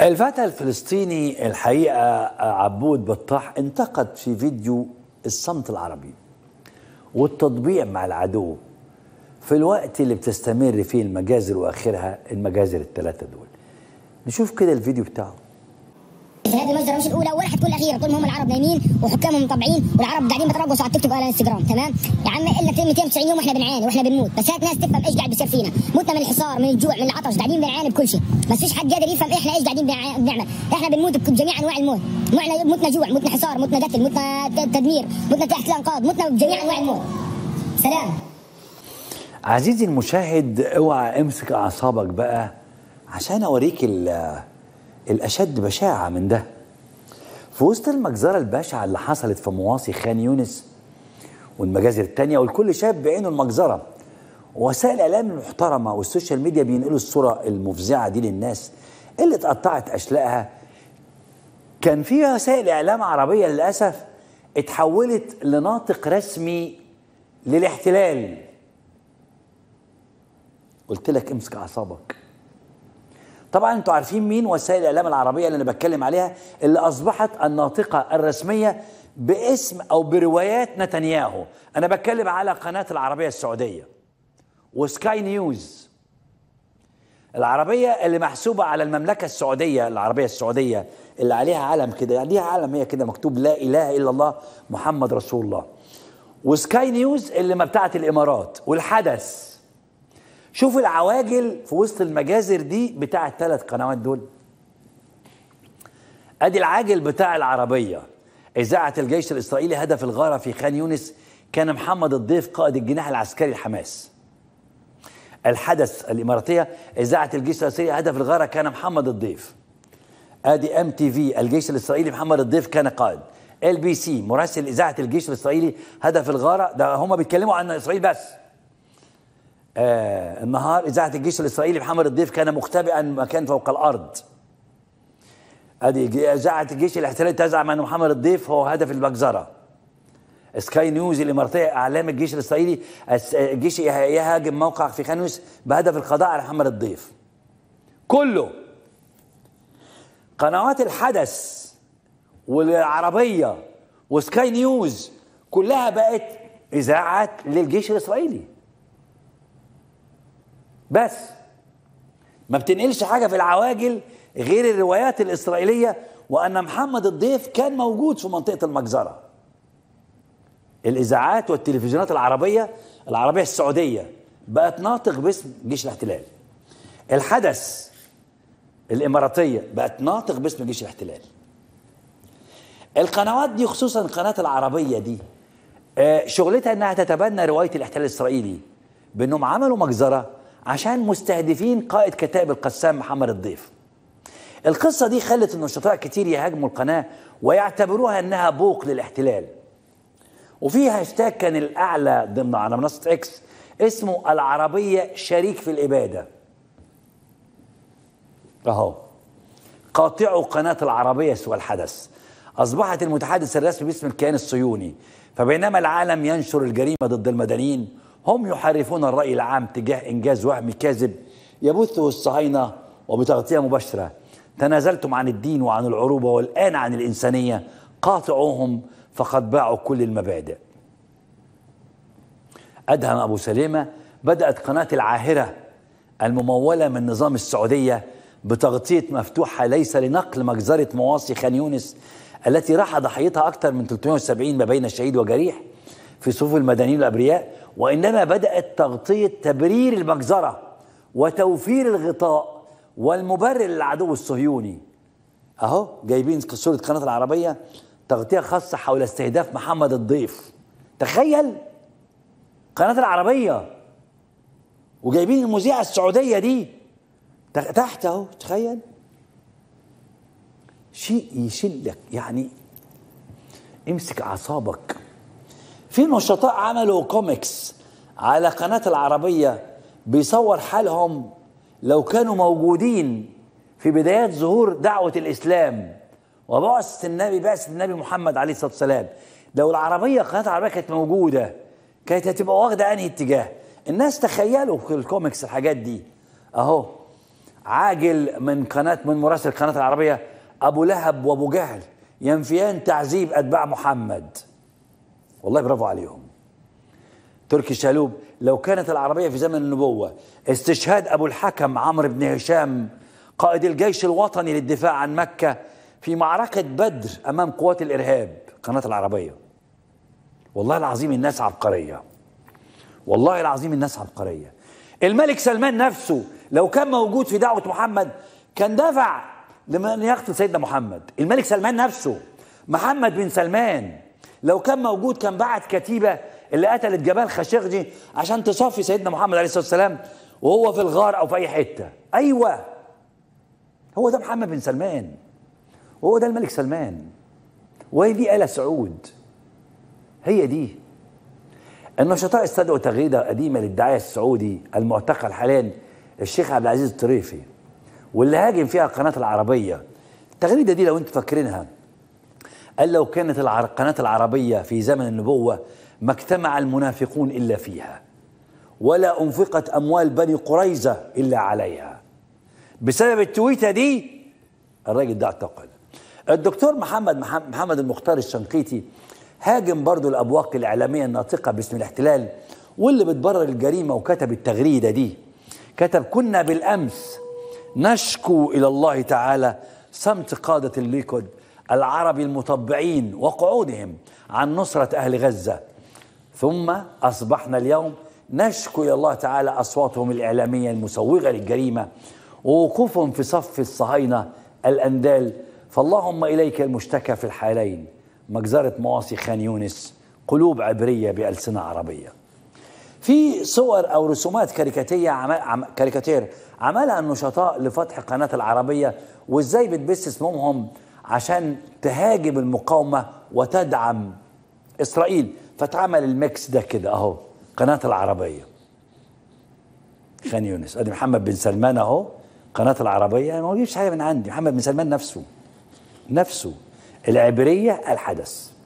الفتى الفلسطيني الحقيقة عبود بطاح انتقد في فيديو الصمت العربي والتطبيع مع العدو في الوقت اللي بتستمر فيه المجازر واخرها المجازر الثلاثه دول نشوف كده الفيديو بتاعه هذه المجزره مش الاولى ولا هتكون الاخيره طول ما هم العرب نايمين وحكامهم مطبعين والعرب قاعدين بتربصوا على التيك توك وعلى الانستغرام تمام يا عم الا 290 يوم واحنا بنعاني واحنا بنموت بس هات ناس تفهم ايش قاعد بيصير فينا متنا من الحصار من الجوع من العطش قاعدين بنعاني بكل شيء بس فيش حد قادر يفهم احنا ايش قاعدين بنعمل احنا بنموت بجميع انواع الموت متنا متنا جوع متنا حصار متنا قتل متنا تدمير متنا تحت الانقاض متنا بجميع انواع الموت سلام عزيزي المشاهد اوعى امسك اعصابك بقى عشان اوريك الأشد بشاعة من ده في وسط المجزرة البشعة اللي حصلت في مواصي خان يونس والمجازر التانية والكل شاب بعينه المجزرة وسائل الإعلام المحترمة والسوشيال ميديا بينقلوا الصورة المفزعة دي للناس اللي اتقطعت أشلائها كان في وسائل إعلام عربية للأسف اتحولت لناطق رسمي للاحتلال قلت لك امسك أعصابك طبعا انتوا عارفين مين وسائل الاعلام العربيه اللي انا بتكلم عليها اللي اصبحت الناطقه الرسميه باسم او بروايات نتنياهو انا بتكلم على قناه العربيه السعوديه وسكاي نيوز العربيه اللي محسوبه على المملكه السعوديه العربيه السعوديه اللي عليها علم كده يعني ليها علم هي كده مكتوب لا اله الا الله محمد رسول الله وسكاي نيوز اللي ما بتاعت الامارات والحدث شوف العواجل في وسط المجازر دي بتاع الثلاث قنوات دول ادي العاجل بتاع العربيه اذاعه الجيش الاسرائيلي هدف الغاره في خان يونس كان محمد الضيف قائد الجناح العسكري الحماس الحدث الاماراتيه اذاعه الجيش الاسرائيلي هدف الغاره كان محمد الضيف ادي ام تي في الجيش الاسرائيلي محمد الضيف كان قائد ال بي سي مراسل اذاعه الجيش الاسرائيلي هدف الغاره ده هم بيتكلموا عن اسرائيل بس آه النهار إذاعة الجيش الإسرائيلي محمد الضيف كان مختبئا مكان فوق الأرض ادي اذاعه الجيش الاحتلال تزعم ان محمد الضيف هو هدف المجزره سكاي نيوز الاماراتيه اعلام الجيش الاسرائيلي الجيش يهاجم موقع في خانوس بهدف القضاء على محمد الضيف كله قنوات الحدث والعربيه وسكاي نيوز كلها بقت اذاعات للجيش الاسرائيلي بس ما بتنقلش حاجة في العواجل غير الروايات الإسرائيلية وأن محمد الضيف كان موجود في منطقة المجزرة الإذاعات والتلفزيونات العربية العربية السعودية بقت ناطق باسم جيش الاحتلال الحدث الإماراتية بقت ناطق باسم جيش الاحتلال القنوات دي خصوصا القناة العربية دي آه، شغلتها انها تتبنى رواية الاحتلال الاسرائيلي بانهم عملوا مجزرة عشان مستهدفين قائد كتائب القسام محمد الضيف القصة دي خلت النشطاء كتير يهاجموا القناة ويعتبروها انها بوق للاحتلال وفي هاشتاج كان الاعلى ضمن على منصة اكس اسمه العربية شريك في الإبادة أهو قاطعوا قناة العربية سوى الحدث أصبحت المتحدث الرسمي باسم الكيان الصهيوني فبينما العالم ينشر الجريمة ضد المدنيين هم يحرفون الرأي العام تجاه إنجاز وهمي كاذب يبثه الصهاينة وبتغطية مباشرة تنازلتم عن الدين وعن العروبة والآن عن الإنسانية قاطعوهم فقد باعوا كل المبادئ أدهم أبو سليمة بدأت قناة العاهرة الممولة من نظام السعودية بتغطية مفتوحة ليس لنقل مجزرة مواصي خان يونس التي راح ضحيتها أكثر من 370 ما بين شهيد وجريح في صفوف المدنيين الأبرياء وإنما بدأت تغطية تبرير المجزرة وتوفير الغطاء والمبرر للعدو الصهيوني أهو جايبين صورة قناة العربية تغطية خاصة حول استهداف محمد الضيف تخيل قناة العربية وجايبين المذيعة السعودية دي تحت اهو تخيل شيء يشلك يعني امسك اعصابك في نشطاء عملوا كوميكس على قناة العربية بيصور حالهم لو كانوا موجودين في بدايات ظهور دعوة الإسلام وبعثة النبي بعثة النبي محمد عليه الصلاة والسلام لو العربية قناة العربية كانت موجودة كانت هتبقى واخدة أنهي اتجاه الناس تخيلوا في الكوميكس الحاجات دي أهو عاجل من قناة من مراسل قناة العربية أبو لهب وأبو جهل ينفيان تعذيب أتباع محمد والله برافو عليهم تركي شالوب لو كانت العربية في زمن النبوة استشهاد أبو الحكم عمرو بن هشام قائد الجيش الوطني للدفاع عن مكة في معركة بدر أمام قوات الإرهاب قناة العربية والله العظيم الناس عبقرية والله العظيم الناس عبقرية الملك سلمان نفسه لو كان موجود في دعوة محمد كان دفع لمن يقتل سيدنا محمد الملك سلمان نفسه محمد بن سلمان لو كان موجود كان بعت كتيبه اللي قتلت جبال خاشقجي عشان تصفي سيدنا محمد عليه الصلاه والسلام وهو في الغار او في اي حته ايوه هو ده محمد بن سلمان وهو ده الملك سلمان وهي دي آلة سعود هي دي النشطاء استدعوا تغريدة قديمة للدعاية السعودي المعتقل حاليا الشيخ عبد العزيز الطريفي واللي هاجم فيها القناة العربية التغريدة دي لو انت فاكرينها قال لو كانت القناة العربية في زمن النبوة ما اجتمع المنافقون إلا فيها ولا أنفقت أموال بني قريظة إلا عليها بسبب التويتة دي الراجل ده اعتقل الدكتور محمد محمد المختار الشنقيطي هاجم برضو الأبواق الإعلامية الناطقة باسم الاحتلال واللي بتبرر الجريمة وكتب التغريدة دي كتب كنا بالأمس نشكو إلى الله تعالى صمت قادة الليكود العرب المطبعين وقعودهم عن نصرة أهل غزة ثم أصبحنا اليوم نشكو إلى الله تعالى أصواتهم الإعلامية المسوغة للجريمة ووقوفهم في صف الصهاينة الأندال فاللهم إليك المشتكى في الحالين مجزرة مواصي خان يونس قلوب عبرية بألسنة عربية في صور أو رسومات كاريكاتية عم... كاريكاتير عملها النشطاء لفتح قناة العربية وإزاي بتبث اسمهم عشان تهاجم المقاومة وتدعم إسرائيل فتعمل الميكس ده كده أهو قناة العربية خان يونس أدي محمد بن سلمان أهو قناة العربية أنا يعني ما بجيبش حاجة من عندي محمد بن سلمان نفسه نفسه العبرية الحدث